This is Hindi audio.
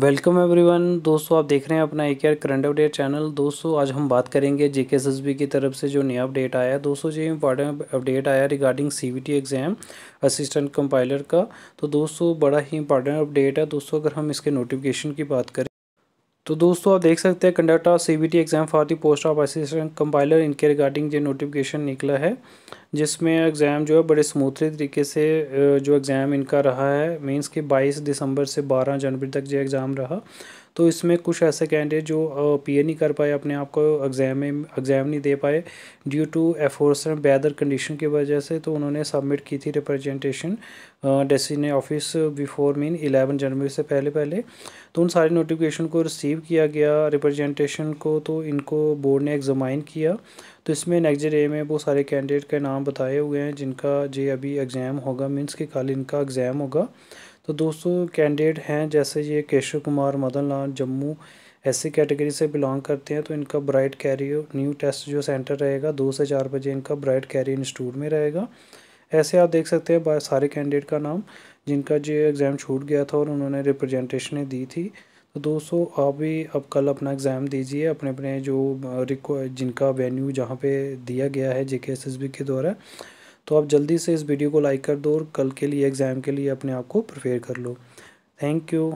वेलकम एवरीवन दोस्तों आप देख रहे हैं अपना एक यार करंट अपडेट चैनल दोस्तों आज हम बात करेंगे जे के की तरफ से जो नया अपडेट आया है दोस्तों जो इंपॉर्टेंट अपडेट आया regarding CBT exam assistant compiler का तो दोस्तों बड़ा ही इंपॉर्टेंट अपडेट है दोस्तों अगर हम इसके नोटिफिकेशन की बात करें तो दोस्तों आप देख सकते हैं conduct of C B T exam for the post of assistant compiler इनके रिगार्डिंग जो नोटिफिकेशन निकला है जिसमें एग्ज़ाम जो है बड़े स्मूथली तरीके से जो एग्ज़ाम इनका रहा है मींस कि 22 दिसंबर से 12 जनवरी तक जो एग्ज़ाम रहा तो इसमें कुछ ऐसे कैंडिडेट जो पी नहीं कर पाए अपने आप को एग्ज़ाम में एग्ज़ाम नहीं दे पाए due to adverse weather condition की वजह से तो उन्होंने सबमिट की थी representation destiny office before mean eleven January से पहले पहले तो उन सारे नोटिफिकेशन को रिसीव किया गया रिप्रेजेंटेशन को तो इनको बोर्ड ने एग्जामाइन किया तो इसमें नेक्स्ट डे में वो सारे कैंडिडेट के नाम बताए हुए हैं जिनका जे अभी एग्ज़ाम होगा मीन्स कि कल इनका एग्ज़ाम होगा तो दोस्तों कैंडिडेट हैं जैसे ये केशव कुमार मदन लाल जम्मू ऐसी कैटेगरी से बिलोंग करते हैं तो इनका ब्राइट कैरियर न्यू टेस्ट जो सेंटर रहेगा दो से चार बजे इनका ब्राइट कैरियर इंस्टीट्यूट में रहेगा ऐसे आप देख सकते हैं सारे कैंडिडेट का नाम जिनका जो एग्ज़ाम छूट गया था और उन्होंने रिप्रेजेंटेशनें दी थी तो दोस्तों आप भी अब कल अपना एग्ज़ाम दीजिए अपने अपने जो रिक्वा जिनका वेन्यू जहाँ पे दिया गया है जे एस एस बी के द्वारा तो आप जल्दी से इस वीडियो को लाइक कर दो और कल के लिए एग्ज़ाम के लिए अपने आप को प्रिपेयर कर लो थैंक यू